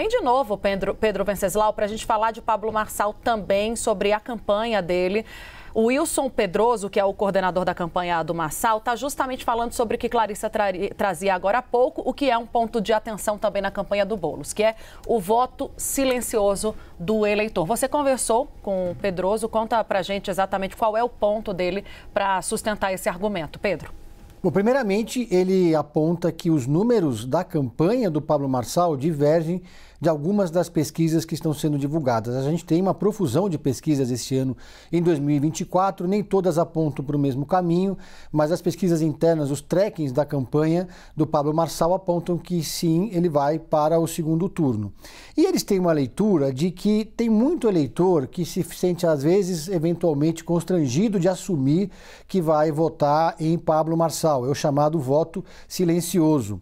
vem de novo, Pedro, Pedro Venceslau, para a gente falar de Pablo Marçal também, sobre a campanha dele. O Wilson Pedroso, que é o coordenador da campanha do Marçal, está justamente falando sobre o que Clarissa trazia agora há pouco, o que é um ponto de atenção também na campanha do Bolos, que é o voto silencioso do eleitor. Você conversou com o Pedroso, conta a gente exatamente qual é o ponto dele para sustentar esse argumento, Pedro. Bom, primeiramente, ele aponta que os números da campanha do Pablo Marçal divergem de algumas das pesquisas que estão sendo divulgadas. A gente tem uma profusão de pesquisas este ano em 2024, nem todas apontam para o mesmo caminho, mas as pesquisas internas, os trackings da campanha do Pablo Marçal apontam que sim, ele vai para o segundo turno. E eles têm uma leitura de que tem muito eleitor que se sente, às vezes, eventualmente constrangido de assumir que vai votar em Pablo Marçal universal, é o chamado voto silencioso.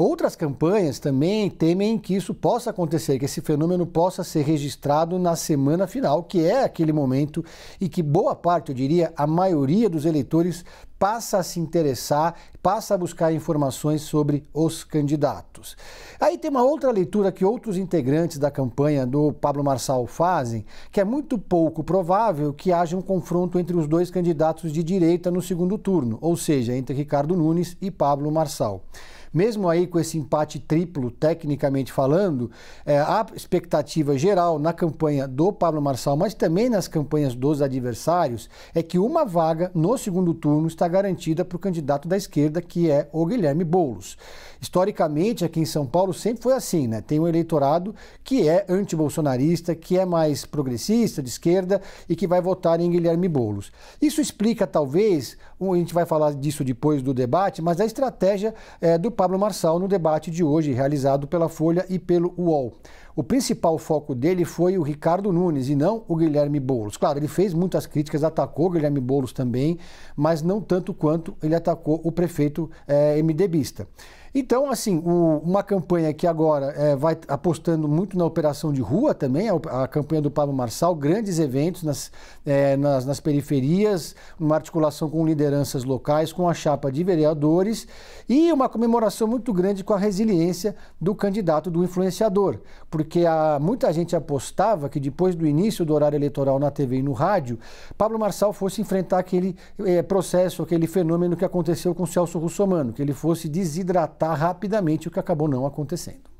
Outras campanhas também temem que isso possa acontecer, que esse fenômeno possa ser registrado na semana final, que é aquele momento e que boa parte, eu diria, a maioria dos eleitores passa a se interessar, passa a buscar informações sobre os candidatos. Aí tem uma outra leitura que outros integrantes da campanha do Pablo Marçal fazem, que é muito pouco provável que haja um confronto entre os dois candidatos de direita no segundo turno, ou seja, entre Ricardo Nunes e Pablo Marçal mesmo aí com esse empate triplo, tecnicamente falando, é, a expectativa geral na campanha do Pablo Marçal, mas também nas campanhas dos adversários, é que uma vaga no segundo turno está garantida para o candidato da esquerda, que é o Guilherme Boulos. Historicamente, aqui em São Paulo sempre foi assim, né? Tem um eleitorado que é antibolsonarista, que é mais progressista, de esquerda e que vai votar em Guilherme Boulos. Isso explica, talvez, a gente vai falar disso depois do debate, mas a estratégia é, do Pablo Marçal no debate de hoje, realizado pela Folha e pelo UOL o principal foco dele foi o Ricardo Nunes e não o Guilherme Boulos. Claro, ele fez muitas críticas, atacou o Guilherme Boulos também, mas não tanto quanto ele atacou o prefeito é, eh, MDBista. Então, assim, o, uma campanha que agora é, vai apostando muito na operação de rua também, a, a campanha do Pablo Marçal, grandes eventos nas, é, nas, nas, periferias, uma articulação com lideranças locais, com a chapa de vereadores e uma comemoração muito grande com a resiliência do candidato, do influenciador, porque porque a, muita gente apostava que depois do início do horário eleitoral na TV e no rádio, Pablo Marçal fosse enfrentar aquele é, processo, aquele fenômeno que aconteceu com Celso Russomano, que ele fosse desidratar rapidamente, o que acabou não acontecendo.